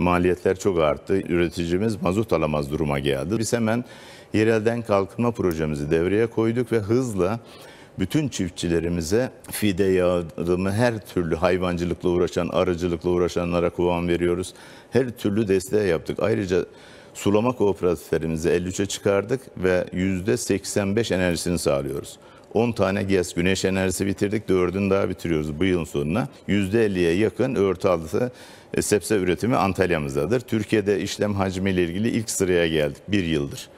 Maliyetler çok arttı. Üreticimiz mazot alamaz duruma geldi. Biz hemen yerelden kalkınma projemizi devreye koyduk ve hızla bütün çiftçilerimize fide yardımı, her türlü hayvancılıkla uğraşan, arıcılıkla uğraşanlara kuvan veriyoruz. Her türlü desteği yaptık. Ayrıca sulama kooperatiflerimizi 53'e çıkardık ve %85 enerjisini sağlıyoruz. 10 tane GES güneş enerjisi bitirdik. 4'ünü daha bitiriyoruz bu yılın sonuna. %50'ye yakın örtü altı e, sebze üretimi Antalya'mızdadır. Türkiye'de işlem hacmiyle ilgili ilk sıraya geldik bir yıldır.